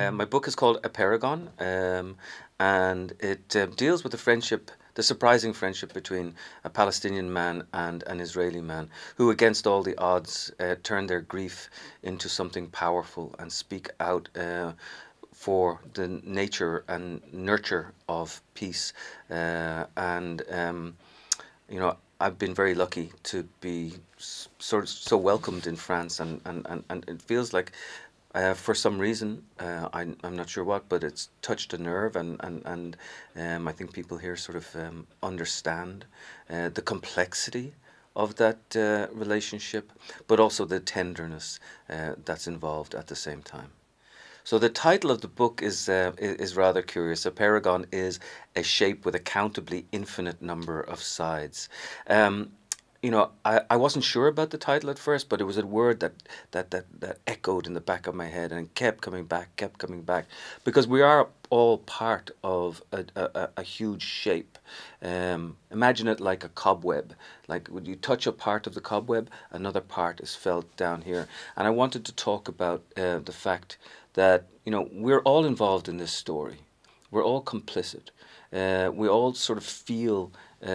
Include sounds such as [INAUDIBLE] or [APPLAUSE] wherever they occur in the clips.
Uh, my book is called A Paragon, um, and it uh, deals with the friendship, the surprising friendship between a Palestinian man and an Israeli man, who, against all the odds, uh, turn their grief into something powerful and speak out. Uh, for the nature and nurture of peace, uh, and um, you know, I've been very lucky to be sort of so welcomed in France, and, and, and, and it feels like uh, for some reason, uh, I, am not sure what, but it's touched a nerve, and and and um, I think people here sort of um, understand uh, the complexity of that uh, relationship, but also the tenderness uh, that's involved at the same time. So the title of the book is uh, is rather curious. A paragon is a shape with a countably infinite number of sides. Um, you know, I, I wasn't sure about the title at first, but it was a word that, that, that, that echoed in the back of my head and kept coming back, kept coming back, because we are all part of a, a, a huge shape. Um, imagine it like a cobweb. Like when you touch a part of the cobweb, another part is felt down here. And I wanted to talk about uh, the fact that, you know, we're all involved in this story. We're all complicit. Uh, we all sort of feel uh,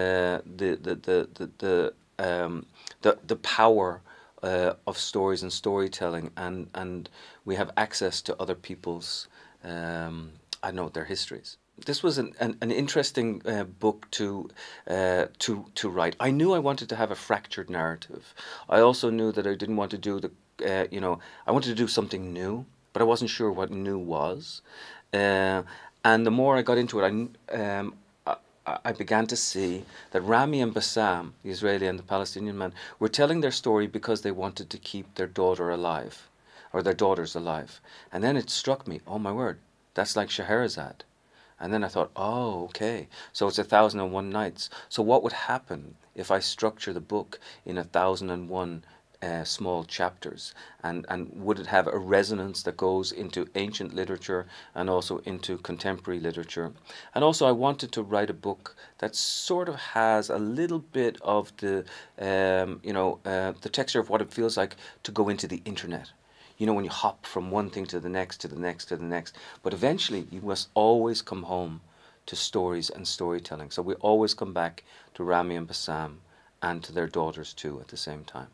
the, the, the, the, the um, the the power uh, of stories and storytelling, and and we have access to other people's um, I know their histories. This was an, an, an interesting uh, book to uh, to to write. I knew I wanted to have a fractured narrative. I also knew that I didn't want to do the uh, you know I wanted to do something new, but I wasn't sure what new was. Uh, and the more I got into it, I um, I began to see that Rami and Bassam, the Israeli and the Palestinian man, were telling their story because they wanted to keep their daughter alive, or their daughters alive. And then it struck me, oh my word, that's like Scheherazade. And then I thought, oh, okay, so it's a thousand and one nights. So what would happen if I structure the book in a thousand and one uh, small chapters? And, and would it have a resonance that goes into ancient literature and also into contemporary literature? And also, I wanted to write a book that sort of has a little bit of the, um, you know, uh, the texture of what it feels like to go into the internet you know when you hop from one thing to the next to the next to the next but eventually you must always come home to stories and storytelling so we always come back to rami and bassam and to their daughters too at the same time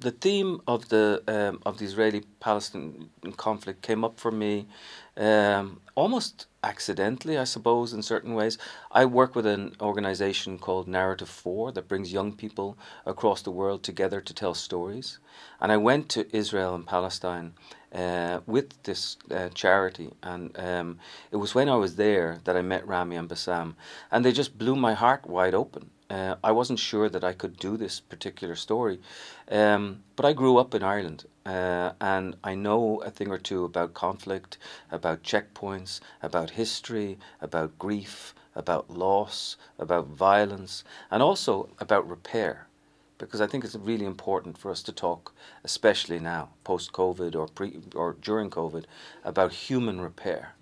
the theme of the um, of the Israeli-Palestinian conflict came up for me um, almost accidentally, I suppose, in certain ways. I work with an organization called Narrative Four that brings young people across the world together to tell stories, and I went to Israel and Palestine uh, with this uh, charity, and um, it was when I was there that I met Rami and Bassam, and they just blew my heart wide open uh, I wasn't sure that I could do this particular story, um, but I grew up in Ireland uh, and I know a thing or two about conflict, about checkpoints, about history, about grief, about loss, about violence, and also about repair, because I think it's really important for us to talk, especially now, post COVID or pre or during COVID, about human repair.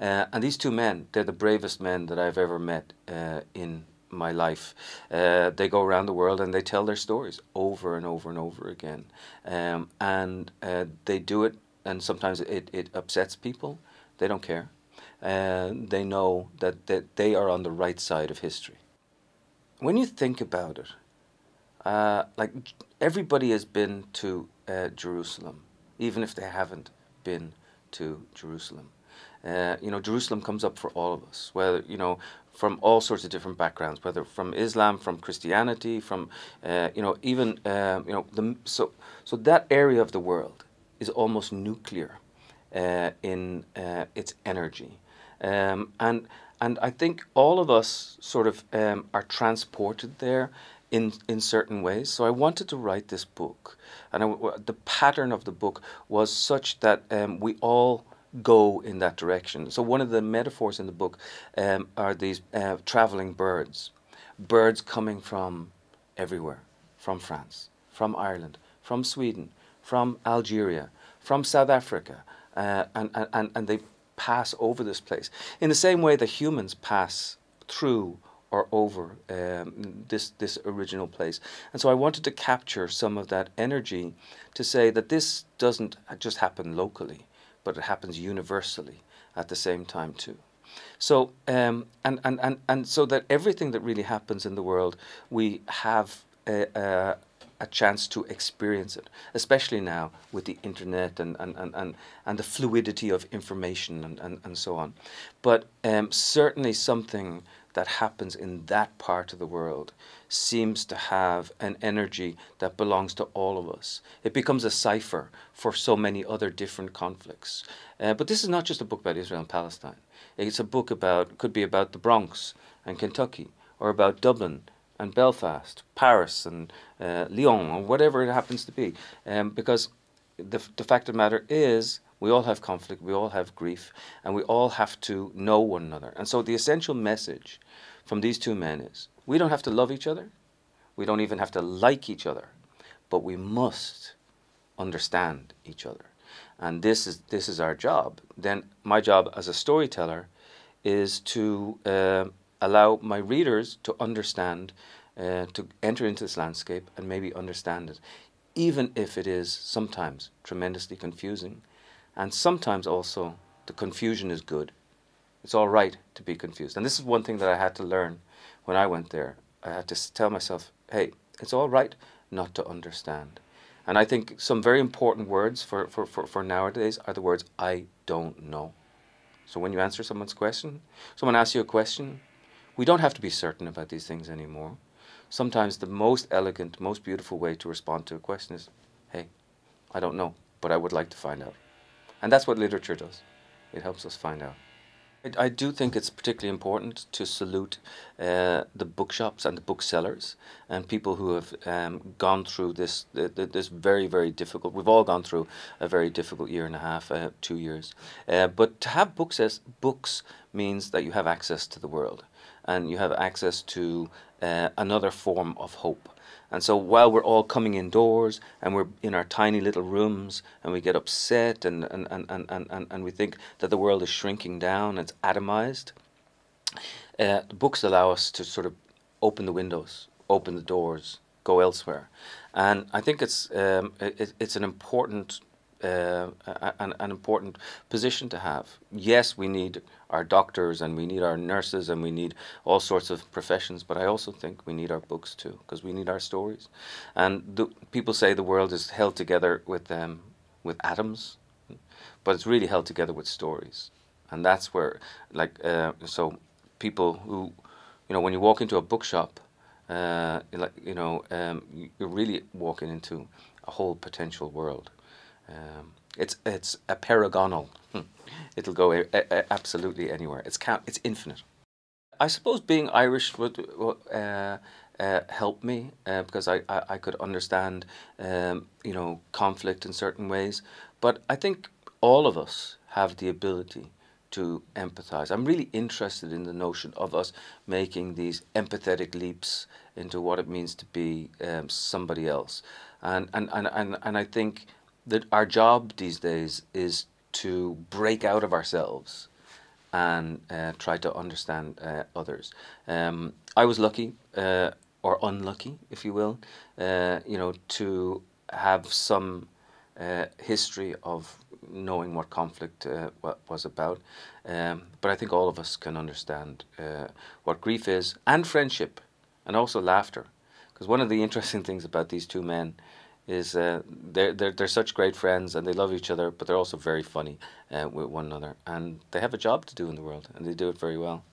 Uh, and these two men, they're the bravest men that I've ever met uh, in my life. Uh, they go around the world and they tell their stories over and over and over again. Um, and uh, they do it, and sometimes it, it upsets people. They don't care. Uh, they know that, that they are on the right side of history. When you think about it, uh, like everybody has been to uh, Jerusalem, even if they haven't been to Jerusalem. Uh, you know, Jerusalem comes up for all of us, whether, you know, from all sorts of different backgrounds, whether from Islam, from Christianity, from, uh, you know, even, uh, you know, the, so, so that area of the world is almost nuclear uh, in uh, its energy. Um, and, and I think all of us sort of um, are transported there in in certain ways. So I wanted to write this book, and I, the pattern of the book was such that um, we all go in that direction. So one of the metaphors in the book um, are these uh, traveling birds, birds coming from everywhere, from France, from Ireland, from Sweden, from Algeria, from South Africa, uh, and, and, and they pass over this place. In the same way that humans pass through or over um, this, this original place. And so I wanted to capture some of that energy to say that this doesn't just happen locally but it happens universally at the same time too. So um, and, and, and, and so that everything that really happens in the world, we have a, a, a, chance to experience it, especially now with the internet and, and, and, and, and the fluidity of information and, and, and so on. But um, certainly something that happens in that part of the world seems to have an energy that belongs to all of us. It becomes a cipher for so many other different conflicts. Uh, but this is not just a book about Israel and Palestine. It's a book about, could be about the Bronx and Kentucky, or about Dublin and Belfast, Paris and uh, Lyon, or whatever it happens to be. Um, because the, the fact of the matter is, we all have conflict, we all have grief, and we all have to know one another. And so the essential message from these two men is we don't have to love each other, we don't even have to like each other, but we must understand each other. And this is, this is our job. Then, my job as a storyteller is to uh, allow my readers to understand, uh, to enter into this landscape and maybe understand it, even if it is sometimes tremendously confusing and sometimes also, the confusion is good. It's all right to be confused. And this is one thing that I had to learn when I went there. I had to tell myself, hey, it's all right not to understand. And I think some very important words for, for, for, for nowadays are the words, I don't know. So when you answer someone's question, someone asks you a question, we don't have to be certain about these things anymore. Sometimes the most elegant, most beautiful way to respond to a question is, hey, I don't know, but I would like to find out. And that's what literature does. It helps us find out. I, I do think it's particularly important to salute uh, the bookshops and the booksellers and people who have um, gone through this this very very difficult. We've all gone through a very difficult year and a half, uh, two years. Uh, but to have books as books means that you have access to the world and you have access to uh, another form of hope. And so while we're all coming indoors and we're in our tiny little rooms and we get upset and, and, and, and, and, and we think that the world is shrinking down, it's atomized, uh, books allow us to sort of open the windows, open the doors, go elsewhere. And I think it's, um, it, it's an important uh, an, an, important position to have. Yes, we need our doctors and we need our nurses and we need all sorts of professions, but I also think we need our books too because we need our stories. And the, people say the world is held together with um, with atoms, but it's really held together with stories, and that's where like uh, so people who you know when you walk into a bookshop. Uh, like you know, um, you're really walking into a whole potential world um, it's it's a paragonal. Hmm. It'll go a, a, absolutely anywhere. It's count. It's infinite. I suppose being Irish would uh, uh, help me uh, because I, I, I, could understand um, you know conflict in certain ways. But I think all of us have the ability to empathize. I'm really interested in the notion of us making these empathetic leaps into what it means to be um, somebody else. And, and, and, and, and I think that our job these days is to break out of ourselves and uh, try to understand uh, others. Um, I was lucky, uh, or unlucky, if you will, uh, you know, to have some uh, history of knowing what conflict uh, was about. Um, but I think all of us can understand what grief is, and friendship, and also laughter, because one of the interesting [LAUGHS] things about these two men is uh, they're, they're, they're such great friends and they love each other, but they're also very funny uh, with one another. And they have a job to do in the world and they do it very well.